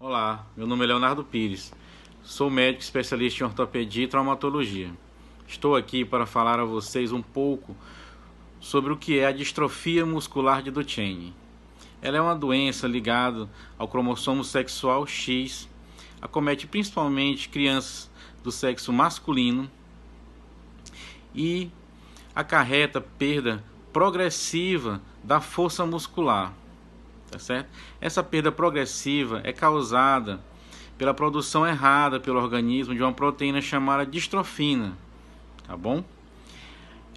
Olá, meu nome é Leonardo Pires. Sou médico especialista em ortopedia e traumatologia. Estou aqui para falar a vocês um pouco sobre o que é a distrofia muscular de Duchenne. Ela é uma doença ligada ao cromossomo sexual X, acomete principalmente crianças do sexo masculino e acarreta perda progressiva da força muscular tá certo? Essa perda progressiva é causada pela produção errada pelo organismo de uma proteína chamada distrofina, tá bom?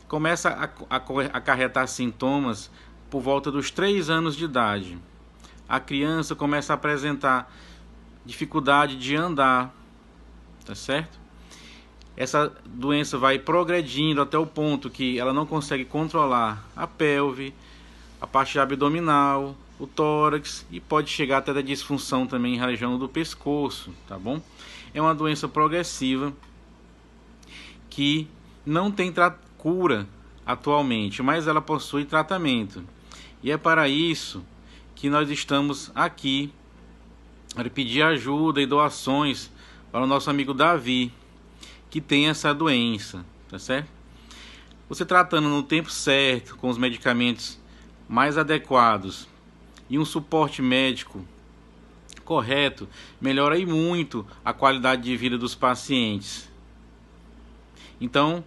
Começa a, a, a acarretar sintomas por volta dos 3 anos de idade. A criança começa a apresentar dificuldade de andar, tá certo? Essa doença vai progredindo até o ponto que ela não consegue controlar a pelve, a parte abdominal, o tórax e pode chegar até da disfunção também na região do pescoço, tá bom? É uma doença progressiva que não tem cura atualmente, mas ela possui tratamento. E é para isso que nós estamos aqui para pedir ajuda e doações para o nosso amigo Davi, que tem essa doença, tá certo? Você tratando no tempo certo, com os medicamentos mais adequados e um suporte médico correto, melhora muito a qualidade de vida dos pacientes. Então,